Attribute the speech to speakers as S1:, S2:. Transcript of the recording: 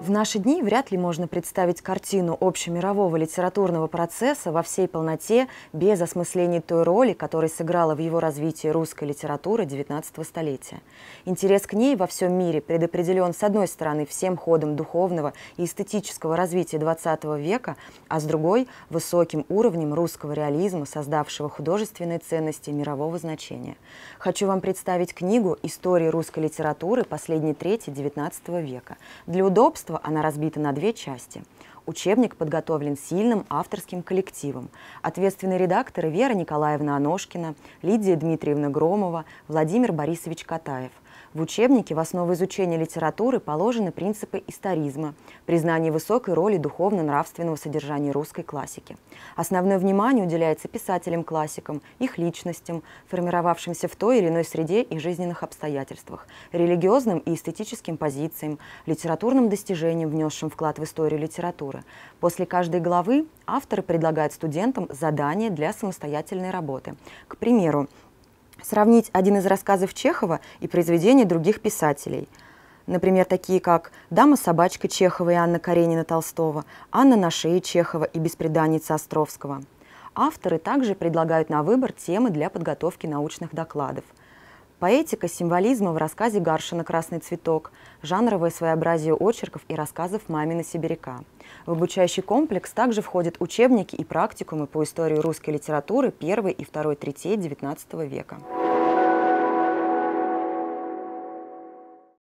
S1: В наши дни вряд ли можно представить картину общемирового литературного процесса во всей полноте без осмысления той роли, которая сыграла в его развитии русская литература XIX столетия. Интерес к ней во всем мире предопределен, с одной стороны, всем ходом духовного и эстетического развития XX века, а с другой – высоким уровнем русского реализма, создавшего художественные ценности мирового значения. Хочу вам представить книгу «История русской литературы. Последней трети XIX века». Для удобства государства, она разбита на две части. Учебник подготовлен сильным авторским коллективом. Ответственные редакторы Вера Николаевна Аношкина, Лидия Дмитриевна Громова, Владимир Борисович Катаев – в учебнике в основу изучения литературы положены принципы историзма, признание высокой роли духовно-нравственного содержания русской классики. Основное внимание уделяется писателям-классикам, их личностям, формировавшимся в той или иной среде и жизненных обстоятельствах, религиозным и эстетическим позициям, литературным достижениям, внесшим вклад в историю литературы, литературы. После каждой главы авторы предлагают студентам задания для самостоятельной работы. К примеру, сравнить один из рассказов Чехова и произведения других писателей – например, такие как «Дама-собачка» Чехова и Анна Каренина Толстого, «Анна на шее» Чехова и «Беспреданница» Островского. Авторы также предлагают на выбор темы для подготовки научных докладов – Поэтика символизма в рассказе Гаршина «Красный цветок», жанровое своеобразие очерков и рассказов «Мамина сибиряка». В обучающий комплекс также входят учебники и практикумы по истории русской литературы первой и второй третей XIX века.